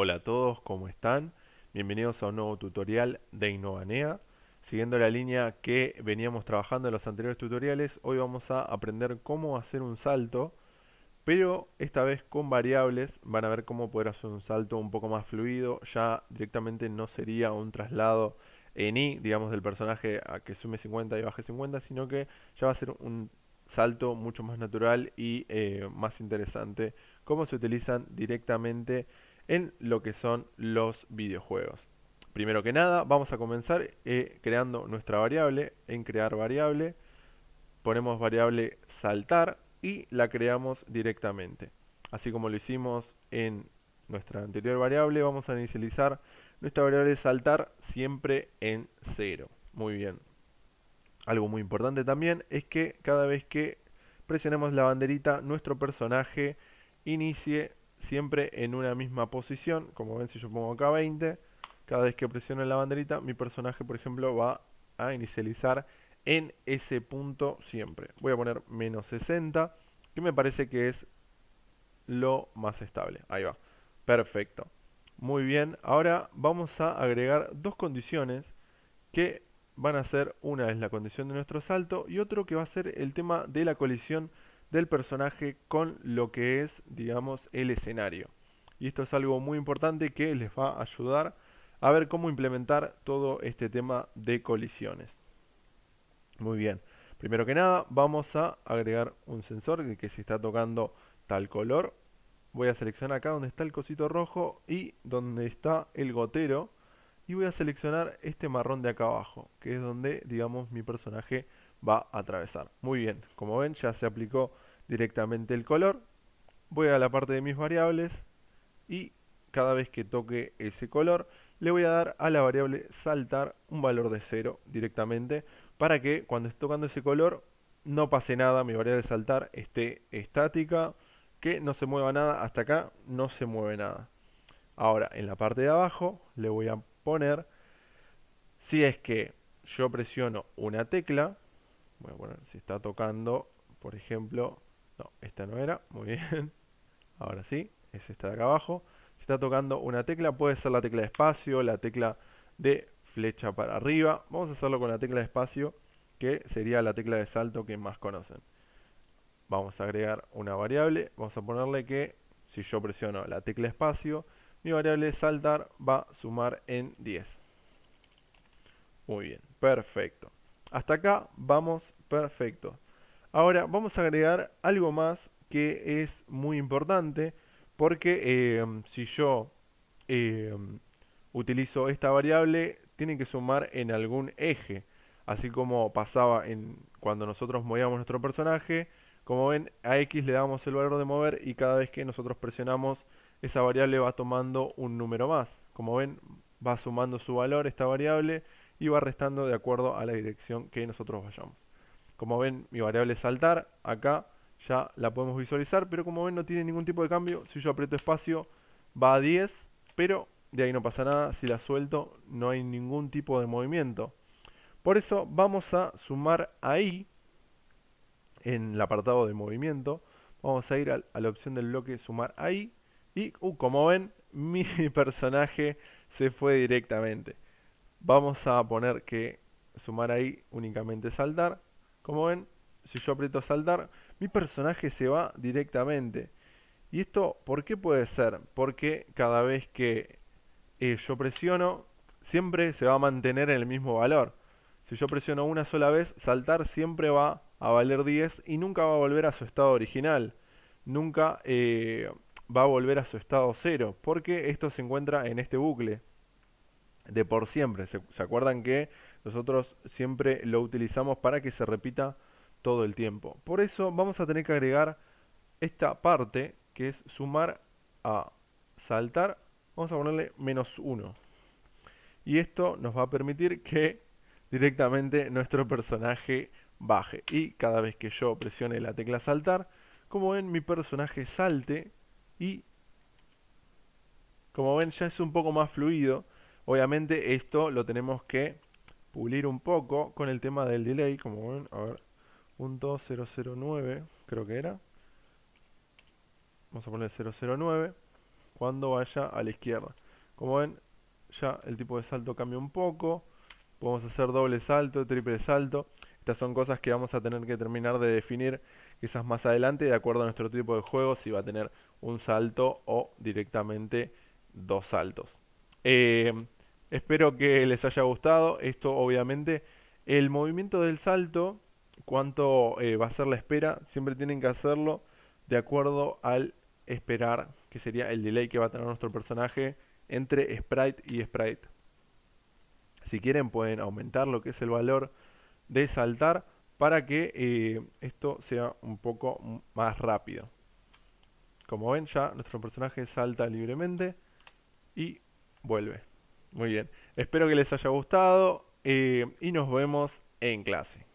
Hola a todos, ¿cómo están? Bienvenidos a un nuevo tutorial de Innovanea. Siguiendo la línea que veníamos trabajando en los anteriores tutoriales, hoy vamos a aprender cómo hacer un salto, pero esta vez con variables van a ver cómo poder hacer un salto un poco más fluido, ya directamente no sería un traslado en I, digamos, del personaje a que sume 50 y baje 50, sino que ya va a ser un salto mucho más natural y eh, más interesante, cómo se utilizan directamente en lo que son los videojuegos. Primero que nada, vamos a comenzar eh, creando nuestra variable. En crear variable, ponemos variable saltar y la creamos directamente. Así como lo hicimos en nuestra anterior variable, vamos a inicializar nuestra variable saltar siempre en 0. Muy bien. Algo muy importante también es que cada vez que presionemos la banderita, nuestro personaje inicie siempre en una misma posición. Como ven, si yo pongo acá 20, cada vez que presiono la banderita, mi personaje, por ejemplo, va a inicializar en ese punto siempre. Voy a poner menos 60, que me parece que es lo más estable. Ahí va. Perfecto. Muy bien, ahora vamos a agregar dos condiciones que van a ser, una es la condición de nuestro salto y otro que va a ser el tema de la colisión del personaje con lo que es, digamos, el escenario. Y esto es algo muy importante que les va a ayudar a ver cómo implementar todo este tema de colisiones. Muy bien. Primero que nada, vamos a agregar un sensor que se está tocando tal color. Voy a seleccionar acá donde está el cosito rojo y donde está el gotero. Y voy a seleccionar este marrón de acá abajo, que es donde, digamos, mi personaje va a atravesar. Muy bien, como ven ya se aplicó directamente el color. Voy a la parte de mis variables y cada vez que toque ese color le voy a dar a la variable saltar un valor de 0 directamente para que cuando esté tocando ese color no pase nada, mi variable saltar esté estática, que no se mueva nada, hasta acá no se mueve nada. Ahora en la parte de abajo le voy a poner si es que yo presiono una tecla Voy a poner, si está tocando, por ejemplo, no, esta no era, muy bien. Ahora sí, es esta de acá abajo. Si está tocando una tecla, puede ser la tecla de espacio, la tecla de flecha para arriba. Vamos a hacerlo con la tecla de espacio, que sería la tecla de salto que más conocen. Vamos a agregar una variable, vamos a ponerle que si yo presiono la tecla espacio, mi variable saltar va a sumar en 10. Muy bien, perfecto. Hasta acá vamos perfecto. Ahora vamos a agregar algo más que es muy importante porque em, si yo em, utilizo esta variable tiene que sumar en algún eje. Así como pasaba en cuando nosotros movíamos nuestro personaje. Como ven, a X le damos el valor de mover y cada vez que nosotros presionamos esa variable va tomando un número más. Como ven, va sumando su valor esta variable y va restando de acuerdo a la dirección que nosotros vayamos. Como ven, mi variable saltar, acá ya la podemos visualizar, pero como ven no tiene ningún tipo de cambio. Si yo aprieto espacio va a 10, pero de ahí no pasa nada. Si la suelto no hay ningún tipo de movimiento. Por eso vamos a sumar ahí, en el apartado de movimiento, vamos a ir a, la opción del bloque sumar ahí. Y uh, como ven, mi personaje se fue directamente. Vamos a poner que sumar ahí únicamente saltar. Como ven, si yo aprieto saltar, mi personaje se va directamente. ¿Y esto por qué puede ser? Porque cada vez que eh, yo presiono, siempre se va a mantener en el mismo valor. Si yo presiono una sola vez, saltar siempre va a valer 10 y nunca va a volver a su estado original. Nunca eh, va a volver a su estado 0, porque esto se encuentra en este bucle de por siempre. ¿Se, acuerdan que nosotros siempre lo utilizamos para que se repita todo el tiempo? Por eso vamos a tener que agregar esta parte que es sumar a saltar. Vamos a ponerle menos 1. Y esto nos va a permitir que directamente nuestro personaje baje. Y cada vez que yo presione la tecla saltar, como ven mi personaje salte y como ven ya es un poco más fluido Obviamente esto lo tenemos que pulir un poco con el tema del delay, como ven, a ver, un creo que era. Vamos a poner 009 cuando vaya a la izquierda. Como ven, ya el tipo de salto cambia un poco. Podemos hacer doble salto, triple salto. Estas son cosas que vamos a tener que terminar de definir quizás más adelante de acuerdo a nuestro tipo de juego, si va a tener un salto o directamente dos saltos. Eh, Espero que les haya gustado. Esto obviamente, el movimiento del salto, cuánto eh, va a ser la espera, siempre tienen que hacerlo de acuerdo al esperar, que sería el delay que va a tener nuestro personaje entre sprite y sprite. Si quieren pueden aumentar lo que es el valor de saltar para que eh, esto sea un poco más rápido. Como ven ya nuestro personaje salta libremente y vuelve. Muy bien. Espero que les haya gustado eh, y nos vemos en clase.